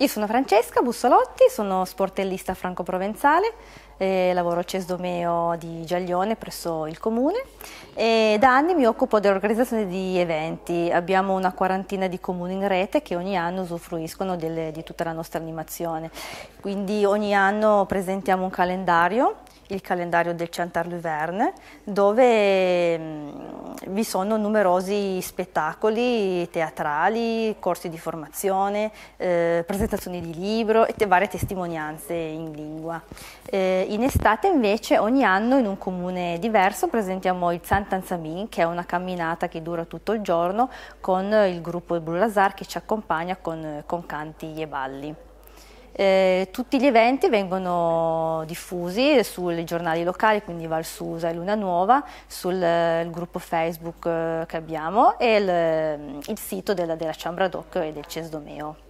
Io sono Francesca Bussolotti, sono sportellista franco-provenzale, eh, lavoro a Cesdomeo di Giaglione presso il comune e da anni mi occupo dell'organizzazione di eventi. Abbiamo una quarantina di comuni in rete che ogni anno usufruiscono delle, di tutta la nostra animazione. Quindi ogni anno presentiamo un calendario il calendario del Cantar Luverne, dove mm, vi sono numerosi spettacoli teatrali, corsi di formazione, eh, presentazioni di libro e varie testimonianze in lingua. Eh, in estate invece ogni anno in un comune diverso presentiamo il Santan che è una camminata che dura tutto il giorno con il gruppo Brulazar che ci accompagna con, con canti e balli. Eh, tutti gli eventi vengono diffusi sui giornali locali, quindi Valsusa e Luna Nuova, sul eh, gruppo Facebook eh, che abbiamo e il, mm, il sito della, della Ciambra Doc e del CESDomeo.